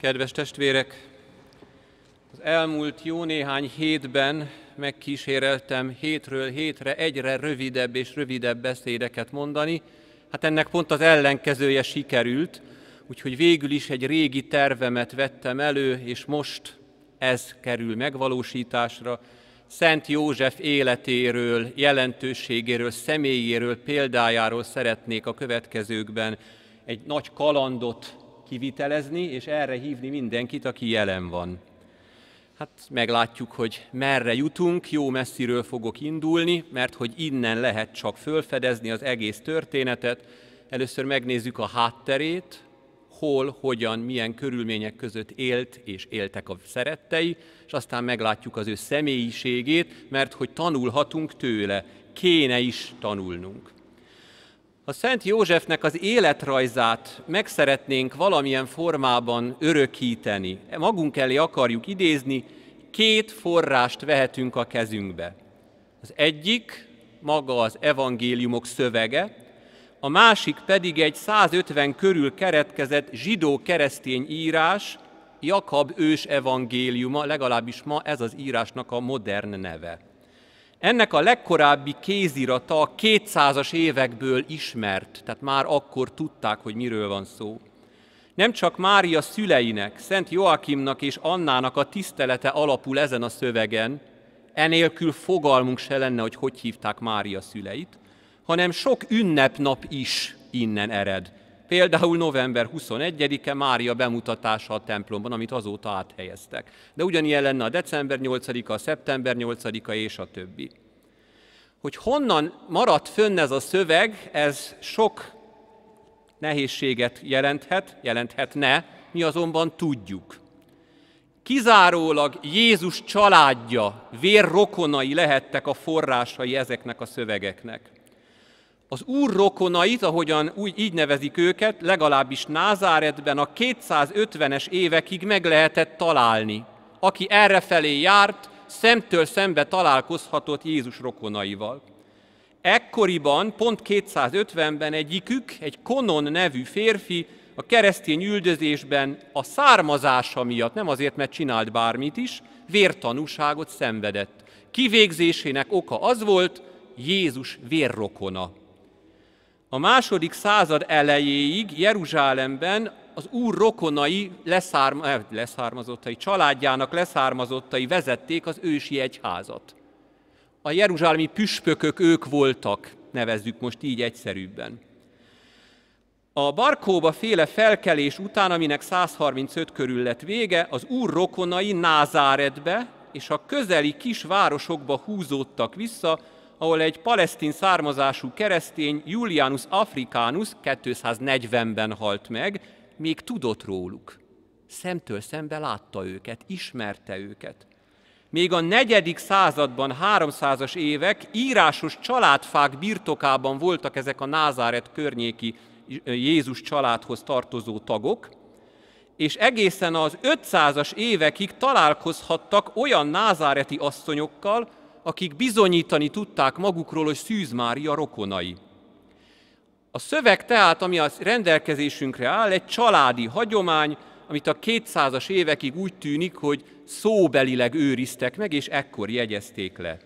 Kedves testvérek, az elmúlt jó néhány hétben megkíséreltem hétről hétre egyre rövidebb és rövidebb beszédeket mondani. Hát ennek pont az ellenkezője sikerült, úgyhogy végül is egy régi tervemet vettem elő, és most ez kerül megvalósításra. Szent József életéről, jelentőségéről, személyéről, példájáról szeretnék a következőkben egy nagy kalandot kivitelezni, és erre hívni mindenkit, aki jelen van. Hát meglátjuk, hogy merre jutunk, jó messziről fogok indulni, mert hogy innen lehet csak fölfedezni az egész történetet. Először megnézzük a hátterét, hol, hogyan, milyen körülmények között élt és éltek a szerettei, és aztán meglátjuk az ő személyiségét, mert hogy tanulhatunk tőle, kéne is tanulnunk. Ha Szent Józsefnek az életrajzát meg szeretnénk valamilyen formában örökíteni, magunk elé akarjuk idézni, két forrást vehetünk a kezünkbe. Az egyik maga az evangéliumok szövege, a másik pedig egy 150 körül keretkezett zsidó-keresztény írás, Jakab ős evangéliuma, legalábbis ma ez az írásnak a modern neve. Ennek a legkorábbi kézirata a 200-as évekből ismert, tehát már akkor tudták, hogy miről van szó. Nem csak Mária szüleinek, Szent Joakimnak és Annának a tisztelete alapul ezen a szövegen, enélkül fogalmunk se lenne, hogy hogy hívták Mária szüleit, hanem sok ünnepnap is innen ered. Például november 21-e Mária bemutatása a templomban, amit azóta áthelyeztek. De ugyanilyen lenne a december 8-a, a szeptember 8-a és a többi. Hogy honnan maradt fönn ez a szöveg, ez sok nehézséget jelenthet, jelenthetne, mi azonban tudjuk. Kizárólag Jézus családja, vérrokonai lehettek a forrásai ezeknek a szövegeknek. Az úr rokonait, ahogyan úgy így nevezik őket, legalábbis Názáretben a 250-es évekig meg lehetett találni. Aki errefelé járt, szemtől szembe találkozhatott Jézus rokonaival. Ekkoriban, pont 250-ben egyikük, egy Konon nevű férfi a keresztény üldözésben a származása miatt, nem azért, mert csinált bármit is, vértanúságot szenvedett. Kivégzésének oka az volt, Jézus vérrokona. A második század elejéig Jeruzsálemben az úr rokonai, leszárma, eh, leszármazottai, családjának leszármazottai vezették az ősi egyházat. A jeruzsálemi püspökök ők voltak, nevezzük most így egyszerűbben. A Barkóba féle felkelés után, aminek 135 körül lett vége, az úr rokonai Názáretbe és a közeli kis városokba húzódtak vissza, ahol egy palesztin származású keresztény Julianus Africanus 240-ben halt meg, még tudott róluk. Szemtől szembe látta őket, ismerte őket. Még a negyedik században, 300-as évek írásos családfák birtokában voltak ezek a Názáret környéki Jézus családhoz tartozó tagok, és egészen az 500-as évekig találkozhattak olyan názáreti asszonyokkal, akik bizonyítani tudták magukról, hogy Szűz Mária rokonai. A szöveg tehát, ami a rendelkezésünkre áll, egy családi hagyomány, amit a 200-as évekig úgy tűnik, hogy szóbelileg őriztek meg, és ekkor jegyezték le.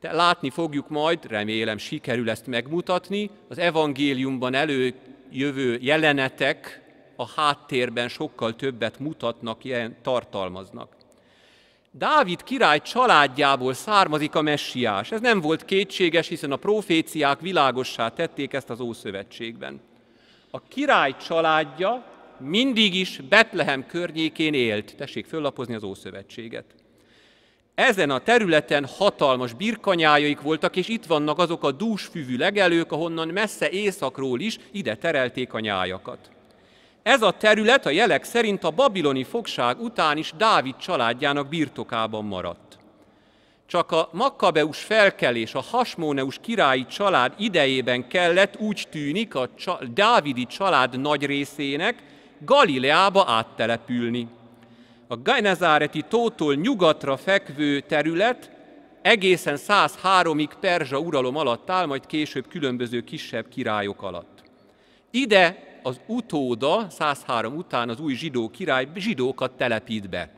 De látni fogjuk majd, remélem sikerül ezt megmutatni, az evangéliumban előjövő jelenetek a háttérben sokkal többet mutatnak, ilyen tartalmaznak. Dávid király családjából származik a messiás. Ez nem volt kétséges, hiszen a proféciák világossá tették ezt az Ószövetségben. A király családja mindig is Betlehem környékén élt. Tessék föllapozni az Ószövetséget. Ezen a területen hatalmas birkanyájaik voltak, és itt vannak azok a dúsfűvű legelők, ahonnan messze északról is ide terelték a nyájakat. Ez a terület a jelek szerint a babiloni fogság után is Dávid családjának birtokában maradt. Csak a makkabeus felkelés, a hasmóneus királyi család idejében kellett úgy tűnik a csa- dávidi család nagy részének Galileába áttelepülni. A Genezáreti tótól nyugatra fekvő terület egészen 103-ig Perzsa uralom alatt áll, majd később különböző kisebb királyok alatt. Ide az utóda, 103 után az új zsidó király zsidókat telepít be.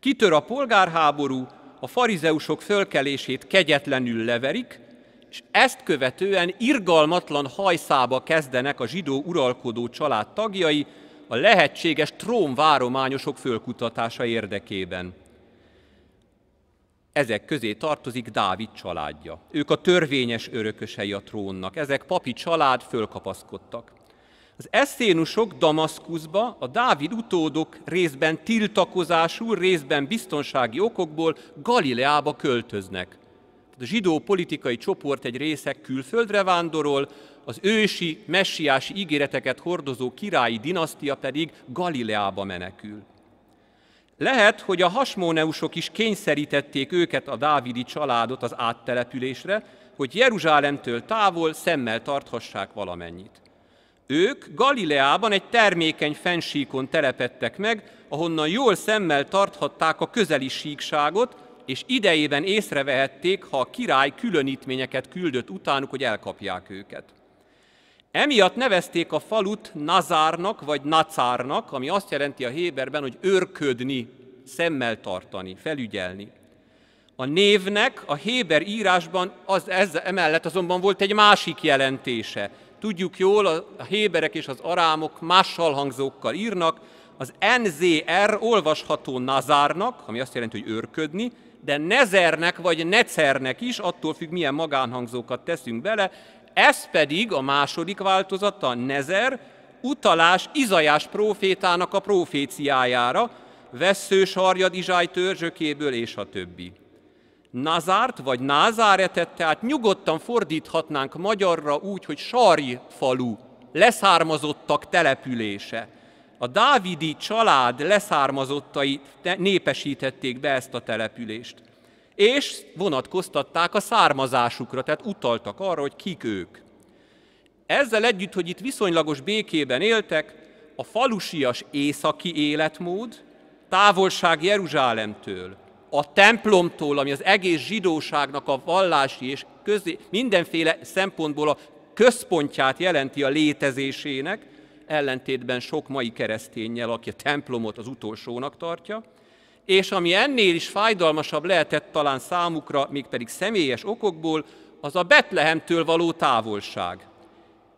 Kitör a polgárháború, a farizeusok fölkelését kegyetlenül leverik, és ezt követően irgalmatlan hajszába kezdenek a zsidó uralkodó család tagjai a lehetséges trónvárományosok fölkutatása érdekében. Ezek közé tartozik Dávid családja. Ők a törvényes örökösei a trónnak. Ezek papi család fölkapaszkodtak. Az eszénusok Damaszkuszba a Dávid utódok részben tiltakozású, részben biztonsági okokból Galileába költöznek. A zsidó politikai csoport egy része külföldre vándorol, az ősi, messiási ígéreteket hordozó királyi dinasztia pedig Galileába menekül. Lehet, hogy a hasmóneusok is kényszerítették őket, a dávidi családot az áttelepülésre, hogy Jeruzsálemtől távol szemmel tarthassák valamennyit. Ők Galileában egy termékeny fensíkon telepedtek meg, ahonnan jól szemmel tarthatták a közeli síkságot, és idejében észrevehették, ha a király különítményeket küldött utánuk, hogy elkapják őket. Emiatt nevezték a falut Nazárnak vagy Nacárnak, ami azt jelenti a Héberben, hogy őrködni, szemmel tartani, felügyelni. A névnek a Héber írásban az, ez, emellett azonban volt egy másik jelentése tudjuk jól, a héberek és az arámok mással hangzókkal írnak, az NZR olvasható nazárnak, ami azt jelenti, hogy őrködni, de nezernek vagy necernek is, attól függ, milyen magánhangzókat teszünk bele, ez pedig a második változata, a nezer, utalás Izajás profétának a proféciájára, vesző sarjad Izsáj törzsökéből és a többi. Nazárt vagy Názáretet, tehát nyugodtan fordíthatnánk magyarra úgy, hogy Sarj falu, leszármazottak települése. A dávidi család leszármazottai népesítették be ezt a települést. És vonatkoztatták a származásukra, tehát utaltak arra, hogy kik ők. Ezzel együtt, hogy itt viszonylagos békében éltek, a falusias északi életmód, távolság Jeruzsálemtől, a templomtól, ami az egész zsidóságnak a vallási és közé, mindenféle szempontból a központját jelenti a létezésének, ellentétben sok mai keresztényel, aki a templomot az utolsónak tartja, és ami ennél is fájdalmasabb lehetett talán számukra, mégpedig személyes okokból, az a Betlehemtől való távolság.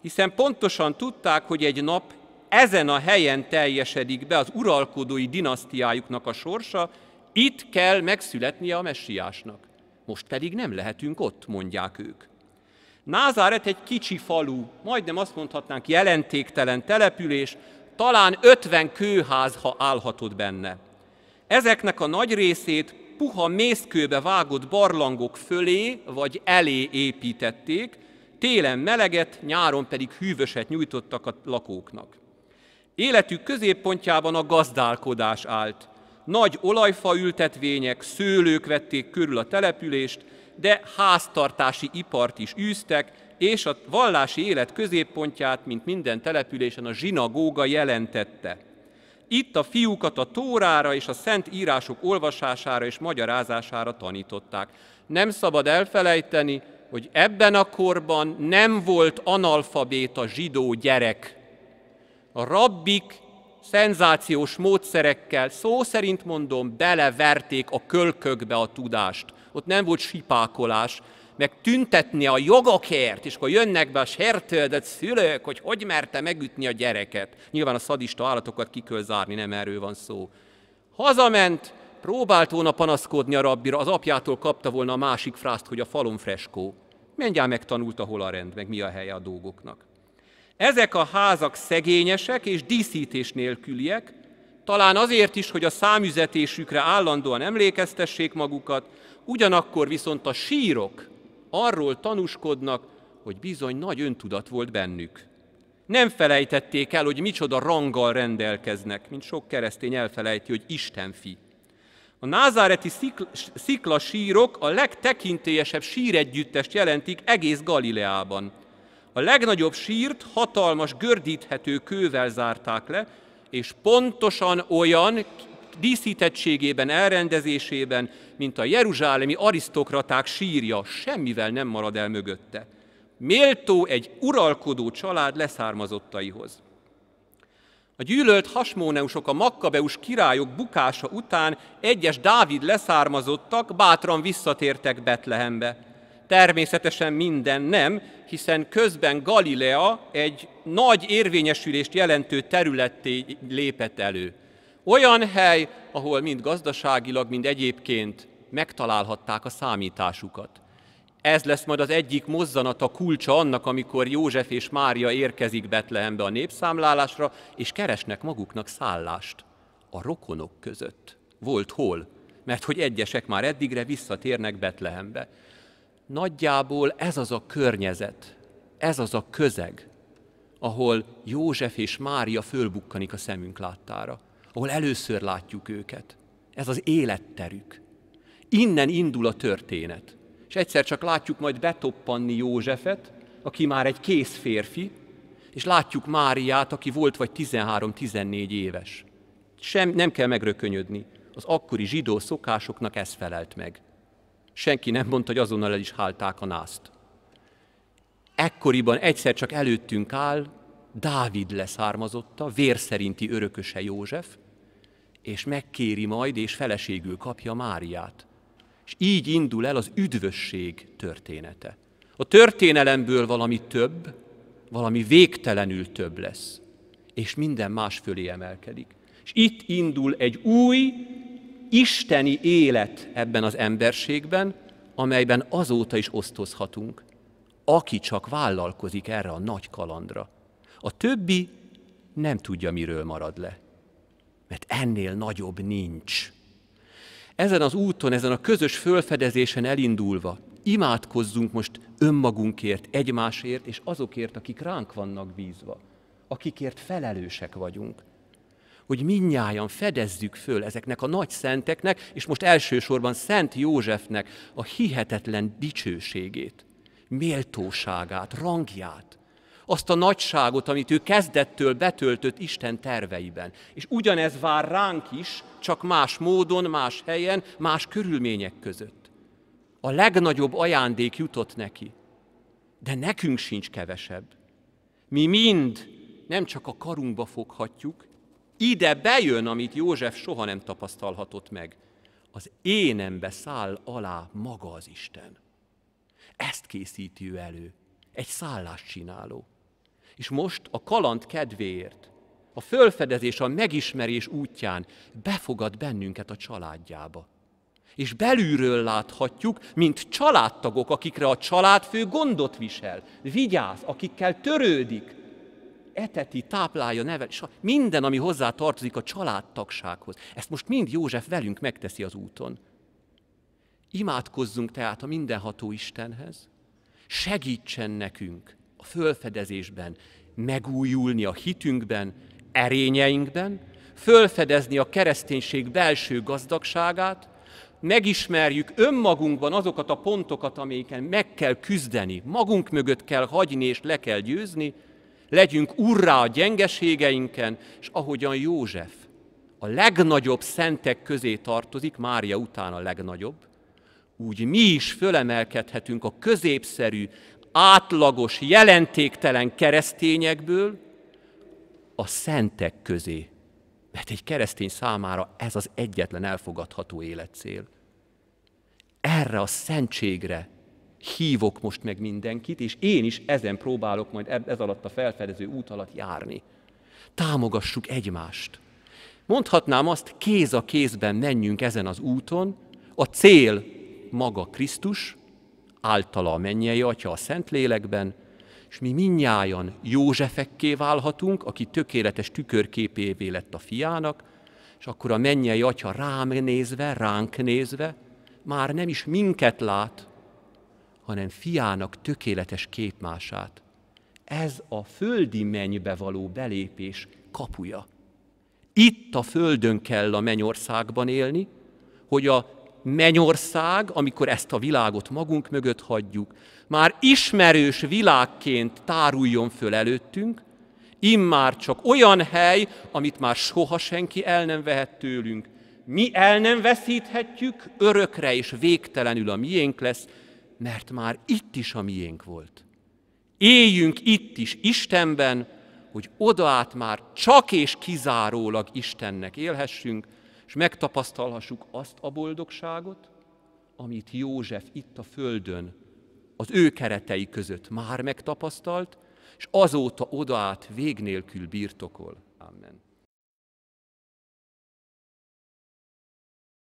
Hiszen pontosan tudták, hogy egy nap ezen a helyen teljesedik be az uralkodói dinasztiájuknak a sorsa, itt kell megszületnie a messiásnak. Most pedig nem lehetünk ott, mondják ők. Názáret egy kicsi falu, majdnem azt mondhatnánk jelentéktelen település, talán 50 kőház, ha állhatott benne. Ezeknek a nagy részét puha mészkőbe vágott barlangok fölé vagy elé építették, télen meleget, nyáron pedig hűvöset nyújtottak a lakóknak. Életük középpontjában a gazdálkodás állt nagy olajfa ültetvények, szőlők vették körül a települést, de háztartási ipart is űztek, és a vallási élet középpontját, mint minden településen, a zsinagóga jelentette. Itt a fiúkat a tórára és a szent írások olvasására és magyarázására tanították. Nem szabad elfelejteni, hogy ebben a korban nem volt analfabéta zsidó gyerek. A rabbik szenzációs módszerekkel, szó szerint mondom, beleverték a kölkökbe a tudást. Ott nem volt sipákolás, meg tüntetni a jogokért, és akkor jönnek be a sértődött szülők, hogy hogy merte megütni a gyereket. Nyilván a szadista állatokat ki kell zárni, nem erről van szó. Hazament, próbált volna panaszkodni a rabbira, az apjától kapta volna a másik frászt, hogy a falon freskó. Mindjárt megtanult, hol a rend, meg mi a helye a dolgoknak. Ezek a házak szegényesek és díszítés nélküliek, talán azért is, hogy a számüzetésükre állandóan emlékeztessék magukat, ugyanakkor viszont a sírok arról tanúskodnak, hogy bizony nagy öntudat volt bennük. Nem felejtették el, hogy micsoda ranggal rendelkeznek, mint sok keresztény elfelejti, hogy Isten fi. A názáreti szikla, szikla sírok a legtekintélyesebb síregyüttest jelentik egész Galileában – a legnagyobb sírt hatalmas, gördíthető kővel zárták le, és pontosan olyan díszítettségében, elrendezésében, mint a jeruzsálemi arisztokraták sírja, semmivel nem marad el mögötte. Méltó egy uralkodó család leszármazottaihoz. A gyűlölt hasmóneusok, a makkabeus királyok bukása után egyes Dávid leszármazottak bátran visszatértek Betlehembe. Természetesen minden nem, hiszen közben Galilea egy nagy érvényesülést jelentő területté lépett elő. Olyan hely, ahol mind gazdaságilag, mind egyébként megtalálhatták a számításukat. Ez lesz majd az egyik mozzanata kulcsa annak, amikor József és Mária érkezik Betlehembe a népszámlálásra, és keresnek maguknak szállást. A rokonok között. Volt hol? Mert hogy egyesek már eddigre visszatérnek Betlehembe nagyjából ez az a környezet, ez az a közeg, ahol József és Mária fölbukkanik a szemünk láttára, ahol először látjuk őket. Ez az életterük. Innen indul a történet. És egyszer csak látjuk majd betoppanni Józsefet, aki már egy kész férfi, és látjuk Máriát, aki volt vagy 13-14 éves. Sem, nem kell megrökönyödni. Az akkori zsidó szokásoknak ez felelt meg. Senki nem mondta, hogy azonnal el is hálták a nászt. Ekkoriban egyszer csak előttünk áll Dávid leszármazotta, vér szerinti örököse József, és megkéri majd, és feleségül kapja Máriát. És így indul el az üdvösség története. A történelemből valami több, valami végtelenül több lesz, és minden más fölé emelkedik. És itt indul egy új isteni élet ebben az emberségben, amelyben azóta is osztozhatunk, aki csak vállalkozik erre a nagy kalandra. A többi nem tudja, miről marad le, mert ennél nagyobb nincs. Ezen az úton, ezen a közös fölfedezésen elindulva, imádkozzunk most önmagunkért, egymásért és azokért, akik ránk vannak bízva, akikért felelősek vagyunk – hogy minnyáján fedezzük föl ezeknek a nagy szenteknek, és most elsősorban Szent Józsefnek a hihetetlen dicsőségét, méltóságát, rangját, azt a nagyságot, amit ő kezdettől betöltött Isten terveiben. És ugyanez vár ránk is, csak más módon, más helyen, más körülmények között. A legnagyobb ajándék jutott neki, de nekünk sincs kevesebb. Mi mind nem csak a karunkba foghatjuk, ide bejön, amit József soha nem tapasztalhatott meg. Az énembe száll alá maga az Isten. Ezt készíti ő elő. Egy szállást csináló. És most a kaland kedvéért, a fölfedezés, a megismerés útján befogad bennünket a családjába. És belülről láthatjuk, mint családtagok, akikre a családfő gondot visel, vigyáz, akikkel törődik, eteti, táplálja, nevel, minden, ami hozzá tartozik a családtagsághoz. Ezt most mind József velünk megteszi az úton. Imádkozzunk tehát a mindenható Istenhez, segítsen nekünk a fölfedezésben, megújulni a hitünkben, erényeinkben, fölfedezni a kereszténység belső gazdagságát, megismerjük önmagunkban azokat a pontokat, amelyeken meg kell küzdeni, magunk mögött kell hagyni és le kell győzni, legyünk urrá a gyengeségeinken, és ahogyan József a legnagyobb szentek közé tartozik, Mária után a legnagyobb, úgy mi is fölemelkedhetünk a középszerű, átlagos, jelentéktelen keresztényekből a szentek közé. Mert egy keresztény számára ez az egyetlen elfogadható életcél. Erre a szentségre, hívok most meg mindenkit, és én is ezen próbálok majd ez alatt a felfedező út alatt járni. Támogassuk egymást. Mondhatnám azt, kéz a kézben menjünk ezen az úton, a cél maga Krisztus, általa a mennyei atya a Szentlélekben, és mi minnyájan Józsefekké válhatunk, aki tökéletes tükörképévé lett a fiának, és akkor a mennyei atya rám nézve, ránk nézve, már nem is minket lát, hanem fiának tökéletes képmását. Ez a földi mennybe való belépés kapuja. Itt a földön kell a mennyországban élni, hogy a mennyország, amikor ezt a világot magunk mögött hagyjuk, már ismerős világként táruljon föl előttünk, immár csak olyan hely, amit már soha senki el nem vehet tőlünk. Mi el nem veszíthetjük, örökre és végtelenül a miénk lesz, mert már itt is a miénk volt. Éljünk itt is Istenben, hogy odaát már csak és kizárólag Istennek élhessünk, és megtapasztalhassuk azt a boldogságot, amit József itt a földön, az ő keretei között már megtapasztalt, és azóta odaát vég nélkül birtokol. Amen.